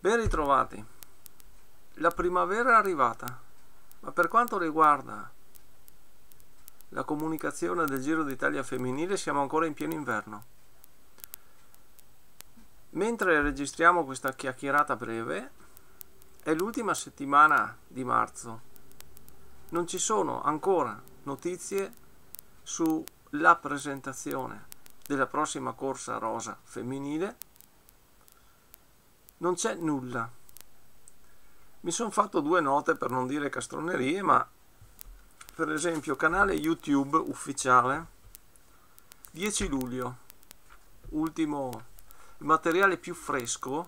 Ben ritrovati. La primavera è arrivata, ma per quanto riguarda la comunicazione del Giro d'Italia femminile siamo ancora in pieno inverno. Mentre registriamo questa chiacchierata breve, è l'ultima settimana di marzo. Non ci sono ancora notizie sulla presentazione della prossima corsa rosa femminile non c'è nulla. Mi sono fatto due note per non dire castronerie, ma per esempio canale YouTube ufficiale 10 luglio, ultimo il materiale più fresco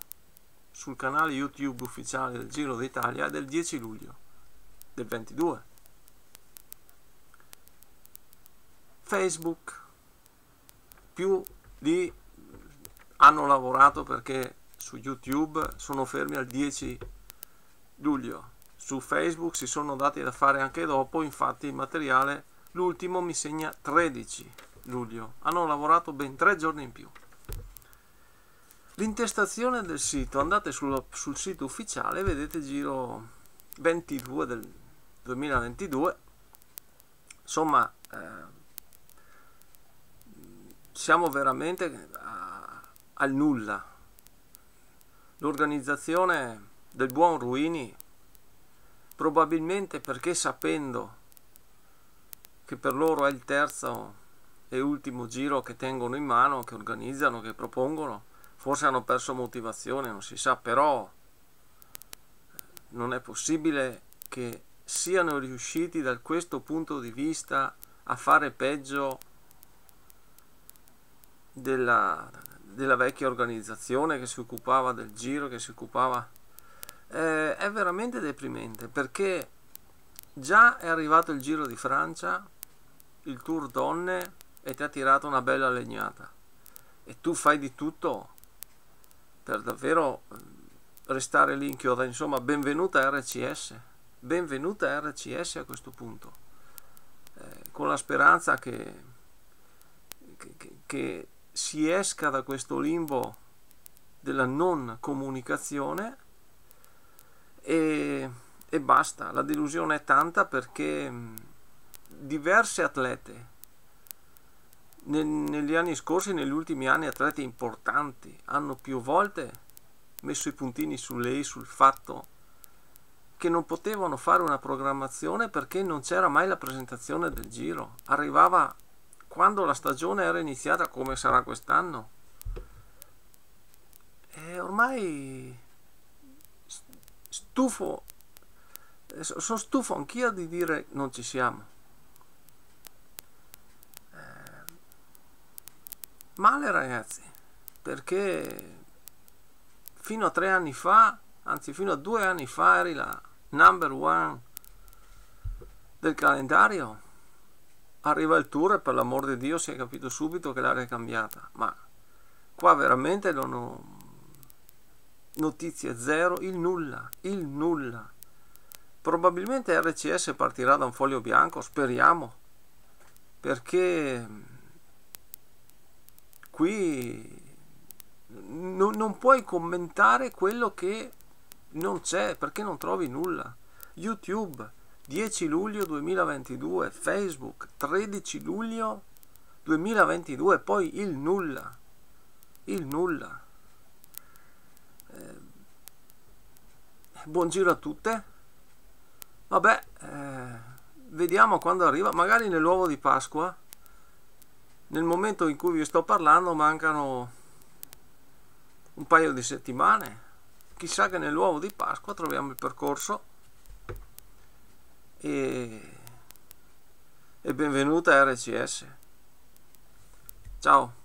sul canale YouTube ufficiale del Giro d'Italia è del 10 luglio del 22. Facebook più lì hanno lavorato perché su YouTube sono fermi al 10 luglio. Su Facebook si sono dati da fare anche dopo, infatti il materiale, l'ultimo mi segna 13 luglio. Hanno lavorato ben tre giorni in più. L'intestazione del sito, andate sul, sul sito ufficiale, vedete giro 22 del 2022. Insomma, eh, siamo veramente a, al nulla l'organizzazione del buon Ruini, probabilmente perché sapendo che per loro è il terzo e ultimo giro che tengono in mano, che organizzano, che propongono, forse hanno perso motivazione, non si sa, però eh, non è possibile che siano riusciti da questo punto di vista a fare peggio della, della vecchia organizzazione che si occupava del giro, che si occupava... Eh, è veramente deprimente perché già è arrivato il Giro di Francia, il Tour Donne e ti ha tirato una bella legnata. E tu fai di tutto per davvero eh, restare lì in chioda. Insomma, benvenuta RCS. Benvenuta RCS a questo punto. Eh, con la speranza che, che, che, che si esca da questo limbo della non comunicazione e, e basta. La delusione è tanta perché mm, diverse atlete nel, negli anni scorsi, negli ultimi anni, atleti importanti hanno più volte messo i puntini su lei sul fatto che non potevano fare una programmazione perché non c'era mai la presentazione del giro. Arrivava quando la stagione era iniziata come sarà quest'anno e eh, ormai stufo eh, sono stufo anch'io di dire non ci siamo eh, male ragazzi perché fino a tre anni fa anzi fino a due anni fa eri la number one del calendario arriva il tour e per l'amor di Dio si è capito subito che l'area è cambiata, ma qua veramente non ho notizie zero, il nulla, il nulla. Probabilmente RCS partirà da un foglio bianco, speriamo, perché qui non, non puoi commentare quello che non c'è, perché non trovi nulla. YouTube, 10 luglio 2022, Facebook 13 luglio 2022, poi il nulla, il nulla. Eh, buon giro a tutte. Vabbè, eh, vediamo quando arriva, magari nell'uovo di Pasqua, nel momento in cui vi sto parlando mancano un paio di settimane. Chissà che nell'uovo di Pasqua troviamo il percorso e, e benvenuta a RCS. Ciao.